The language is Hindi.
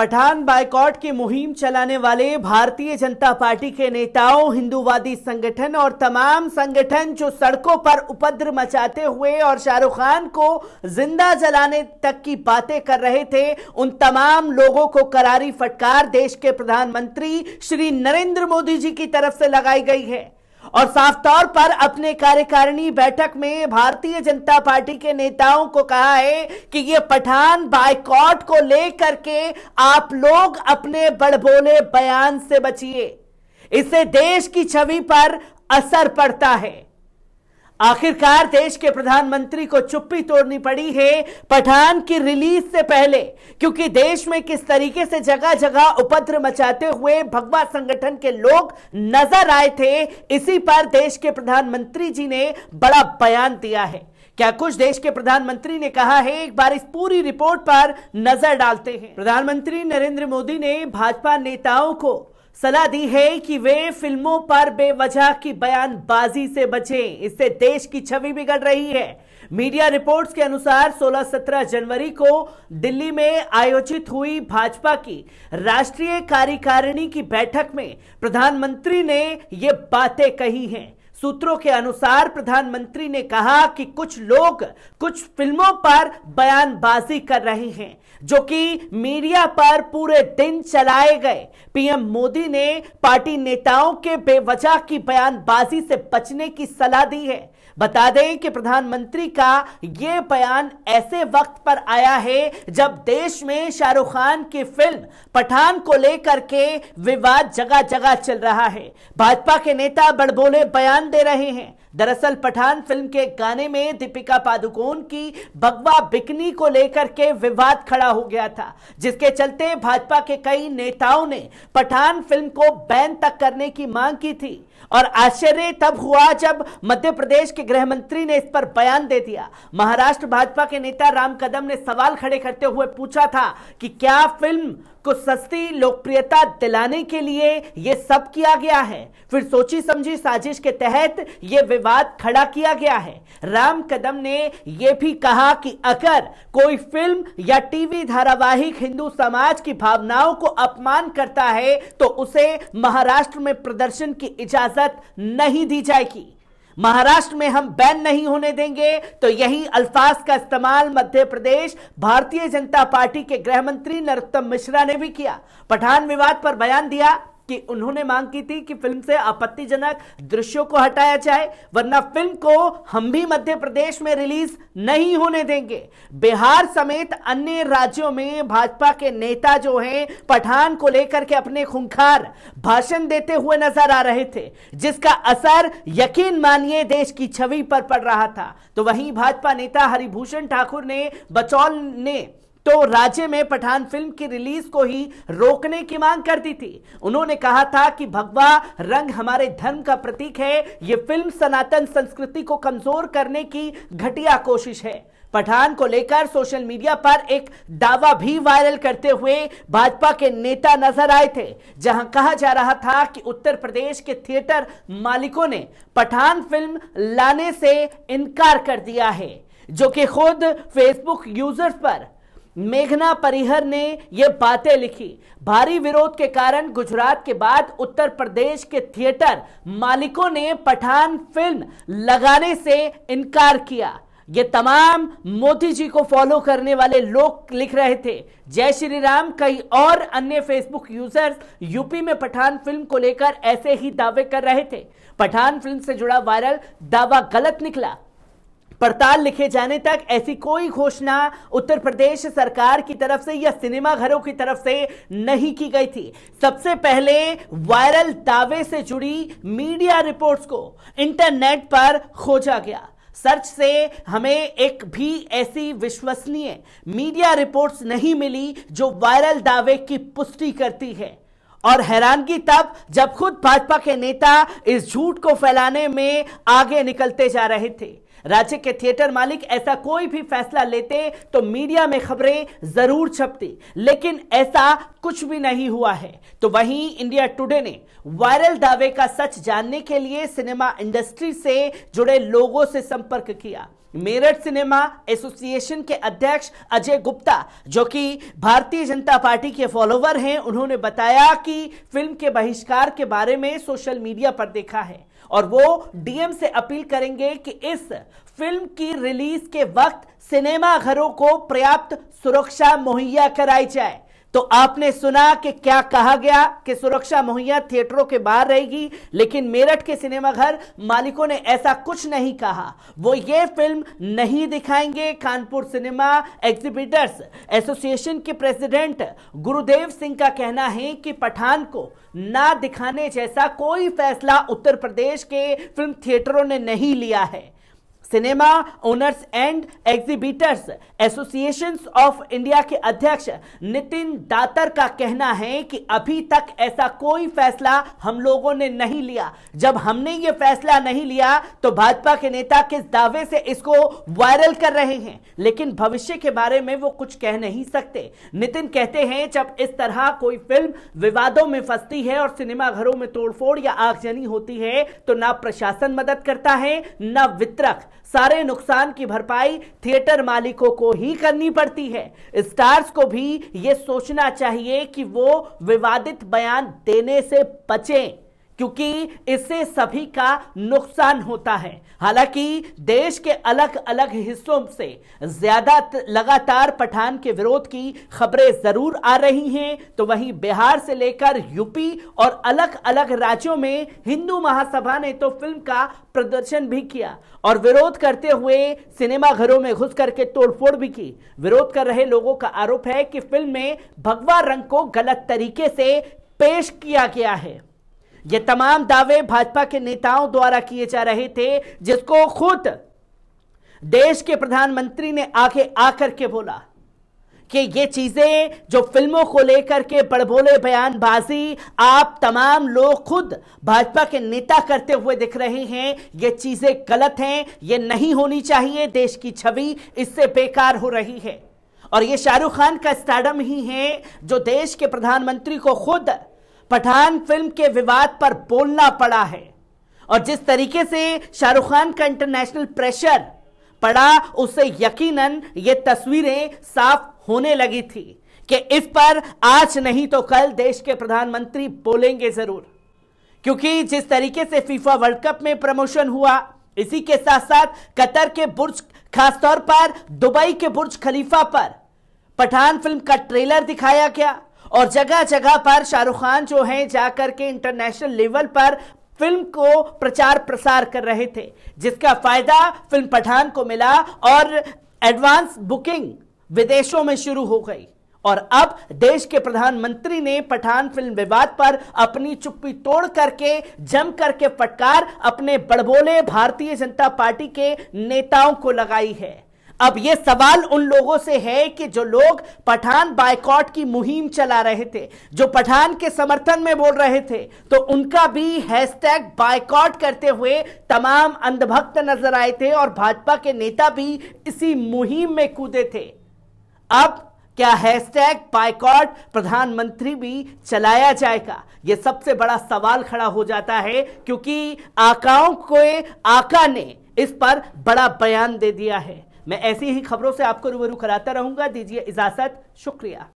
पठान बायकॉट की मुहिम चलाने वाले भारतीय जनता पार्टी के नेताओं हिंदूवादी संगठन और तमाम संगठन जो सड़कों पर उपद्र मचाते हुए और शाहरुख खान को जिंदा जलाने तक की बातें कर रहे थे उन तमाम लोगों को करारी फटकार देश के प्रधानमंत्री श्री नरेंद्र मोदी जी की तरफ से लगाई गई है और साफ तौर पर अपने कार्यकारिणी बैठक में भारतीय जनता पार्टी के नेताओं को कहा है कि ये पठान बायकॉट को लेकर के आप लोग अपने बड़बोले बयान से बचिए इससे देश की छवि पर असर पड़ता है आखिरकार देश के प्रधानमंत्री को चुप्पी तोड़नी पड़ी है पठान की रिलीज से पहले क्योंकि देश में किस तरीके से जगह जगह उपद्र मचाते हुए भगवा संगठन के लोग नजर आए थे इसी पर देश के प्रधानमंत्री जी ने बड़ा बयान दिया है क्या कुछ देश के प्रधानमंत्री ने कहा है एक बार इस पूरी रिपोर्ट पर नजर डालते हैं प्रधानमंत्री नरेंद्र मोदी ने भाजपा नेताओं को सलाह दी है कि वे फिल्मों पर बेवजह की बयानबाजी से बचें इससे देश की छवि बिगड़ रही है मीडिया रिपोर्ट्स के अनुसार 16-17 जनवरी को दिल्ली में आयोजित हुई भाजपा की राष्ट्रीय कार्यकारिणी की बैठक में प्रधानमंत्री ने ये बातें कही हैं सूत्रों के अनुसार प्रधानमंत्री ने कहा कि कुछ लोग कुछ फिल्मों पर बयानबाजी कर रहे हैं जो कि मीडिया पर पूरे दिन चलाए गए पीएम मोदी ने पार्टी नेताओं के बेवजह की बयानबाजी से बचने की सलाह दी है बता दें कि प्रधानमंत्री का यह बयान ऐसे वक्त पर आया है जब देश में शाहरुख खान की फिल्म पठान को लेकर के विवाद जगह जगह चल रहा है भाजपा के नेता बड़बोले बयान दे रहे हैं दरअसल पठान फिल्म के गाने में दीपिका पादुकोण की भगवा बिकनी को लेकर के विवाद खड़ा हो गया था जिसके चलते भाजपा के कई नेताओं ने पठान फिल्म को बैन तक करने की मांग की थी और आश्चर्य तब हुआ जब मध्य प्रदेश के गृह मंत्री ने इस पर बयान दे दिया महाराष्ट्र भाजपा के नेता राम कदम ने सवाल खड़े करते हुए पूछा था कि क्या फिल्म को सस्ती लोकप्रियता दिलाने के लिए यह सब किया गया है फिर सोची समझी साजिश के तहत यह विवाद खड़ा किया गया है राम कदम ने यह भी कहा कि अगर कोई फिल्म या टीवी धारावाहिक हिंदू समाज की भावनाओं को अपमान करता है तो उसे महाराष्ट्र में प्रदर्शन की इजाजत इजाजत नहीं दी जाएगी महाराष्ट्र में हम बैन नहीं होने देंगे तो यही अल्फाज का इस्तेमाल मध्य प्रदेश भारतीय जनता पार्टी के गृह मंत्री नरोत्तम मिश्रा ने भी किया पठान विवाद पर बयान दिया कि उन्होंने मांग की थी कि फिल्म से आपत्तिजनक दृश्यों को हटाया जाए वरना फिल्म को हम भी मध्य प्रदेश में रिलीज नहीं होने देंगे बिहार समेत अन्य राज्यों में भाजपा के नेता जो हैं पठान को लेकर के अपने खुंखार भाषण देते हुए नजर आ रहे थे जिसका असर यकीन मानिए देश की छवि पर पड़ रहा था तो वहीं भाजपा नेता हरिभूषण ठाकुर ने बचौल ने तो राज्य में पठान फिल्म की रिलीज को ही रोकने की मांग करती थी उन्होंने कहा था कि भगवा रंग हमारे धर्म का प्रतीक है यह फिल्म सनातन संस्कृति को कमजोर करने की घटिया कोशिश है पठान को लेकर सोशल मीडिया पर एक दावा भी वायरल करते हुए भाजपा के नेता नजर आए थे जहां कहा जा रहा था कि उत्तर प्रदेश के थिएटर मालिकों ने पठान फिल्म लाने से इनकार कर दिया है जो कि खुद फेसबुक यूजर्स पर मेघना परिहर ने ये बातें लिखी भारी विरोध के कारण गुजरात के बाद उत्तर प्रदेश के थिएटर मालिकों ने पठान फिल्म लगाने से इनकार किया ये तमाम मोदी जी को फॉलो करने वाले लोग लिख रहे थे जय श्री राम कई और अन्य फेसबुक यूजर्स यूपी में पठान फिल्म को लेकर ऐसे ही दावे कर रहे थे पठान फिल्म से जुड़ा वायरल दावा गलत निकला पड़ताल लिखे जाने तक ऐसी कोई घोषणा उत्तर प्रदेश सरकार की तरफ से या सिनेमा घरों की तरफ से नहीं की गई थी सबसे पहले वायरल दावे से जुड़ी मीडिया रिपोर्ट्स को इंटरनेट पर खोजा गया सर्च से हमें एक भी ऐसी विश्वसनीय मीडिया रिपोर्ट्स नहीं मिली जो वायरल दावे की पुष्टि करती है और हैरानगी तब जब खुद भाजपा के नेता इस झूठ को फैलाने में आगे निकलते जा रहे थे राज्य के थिएटर मालिक ऐसा कोई भी फैसला लेते तो मीडिया में खबरें जरूर छपती लेकिन ऐसा कुछ भी नहीं हुआ है तो वहीं इंडिया टुडे ने वायरल दावे का सच जानने के लिए सिनेमा इंडस्ट्री से जुड़े लोगों से संपर्क किया मेरठ सिनेमा एसोसिएशन के अध्यक्ष अजय गुप्ता जो कि भारतीय जनता पार्टी के फॉलोवर हैं उन्होंने बताया कि फिल्म के बहिष्कार के बारे में सोशल मीडिया पर देखा है और वो डीएम से अपील करेंगे कि इस फिल्म की रिलीज के वक्त सिनेमा घरों को पर्याप्त सुरक्षा मुहैया कराई जाए तो आपने सुना कि क्या कहा गया कि सुरक्षा मुहैया थिएटरों के बाहर रहेगी लेकिन मेरठ के सिनेमाघर मालिकों ने ऐसा कुछ नहीं कहा वो ये फिल्म नहीं दिखाएंगे कानपुर सिनेमा एग्जिबिटर्स एसोसिएशन के प्रेसिडेंट गुरुदेव सिंह का कहना है कि पठान को ना दिखाने जैसा कोई फैसला उत्तर प्रदेश के फिल्म थिएटरों ने नहीं लिया है cinema owners and exhibitors association of India के अध्यक्ष नितिन दातर का कहना है कि अभी तक ऐसा कोई फैसला हम लोगों ने नहीं लिया जब हमने ये फैसला नहीं लिया तो भाजपा के नेता किस दावे से इसको वायरल कर रहे हैं लेकिन भविष्य के बारे में वो कुछ कह नहीं सकते नितिन कहते हैं जब इस तरह कोई फिल्म विवादों में फंसती है और सिनेमाघरों में तोड़फोड़ या आगजनी होती है तो ना प्रशासन मदद करता है ना वितरक सारे नुकसान की भरपाई थिएटर मालिकों को ही करनी पड़ती है स्टार्स को भी यह सोचना चाहिए कि वो विवादित बयान देने से बचें क्योंकि इससे सभी का नुकसान होता है हालांकि देश के अलग अलग हिस्सों से ज्यादा लगातार पठान के विरोध की खबरें जरूर आ रही हैं तो वहीं बिहार से लेकर यूपी और अलग अलग राज्यों में हिंदू महासभा ने तो फिल्म का प्रदर्शन भी किया और विरोध करते हुए सिनेमा घरों में घुस करके तोड़फोड़ भी की विरोध कर रहे लोगों का आरोप है कि फिल्म में भगवा रंग को गलत तरीके से पेश किया गया है ये तमाम दावे भाजपा के नेताओं द्वारा किए जा रहे थे जिसको खुद देश के प्रधानमंत्री ने आगे आकर के बोला कि ये चीजें जो फिल्मों को लेकर के बड़बोले बयानबाजी आप तमाम लोग खुद भाजपा के नेता करते हुए दिख रहे हैं ये चीजें गलत हैं ये नहीं होनी चाहिए देश की छवि इससे बेकार हो रही है और ये शाहरुख खान का स्टार्डम ही है जो देश के प्रधानमंत्री को खुद पठान फिल्म के विवाद पर बोलना पड़ा है और जिस तरीके से शाहरुख खान का इंटरनेशनल प्रेशर पड़ा उससे यकीनन ये तस्वीरें साफ होने लगी थी कि इस पर आज नहीं तो कल देश के प्रधानमंत्री बोलेंगे जरूर क्योंकि जिस तरीके से फीफा वर्ल्ड कप में प्रमोशन हुआ इसी के साथ साथ कतर के बुर्ज खासतौर पर दुबई के बुर्ज खलीफा पर पठान फिल्म का ट्रेलर दिखाया गया और जगह जगह पर शाहरुख खान जो हैं जाकर के इंटरनेशनल लेवल पर फिल्म को प्रचार प्रसार कर रहे थे जिसका फायदा फिल्म पठान को मिला और एडवांस बुकिंग विदेशों में शुरू हो गई और अब देश के प्रधानमंत्री ने पठान फिल्म विवाद पर अपनी चुप्पी तोड़ करके जम करके फटकार अपने बड़बोले भारतीय जनता पार्टी के नेताओं को लगाई है अब ये सवाल उन लोगों से है कि जो लोग पठान बायकॉट की मुहिम चला रहे थे जो पठान के समर्थन में बोल रहे थे तो उनका भी हैशटैग बायकॉट करते हुए तमाम अंधभक्त नजर आए थे और भाजपा के नेता भी इसी मुहिम में कूदे थे अब क्या हैशटैग बायकॉट प्रधानमंत्री भी चलाया जाएगा यह सबसे बड़ा सवाल खड़ा हो जाता है क्योंकि आकाओं को आका ने इस पर बड़ा बयान दे दिया है मैं ऐसी ही खबरों से आपको रूबरू कराता रहूंगा दीजिए इजाजत शुक्रिया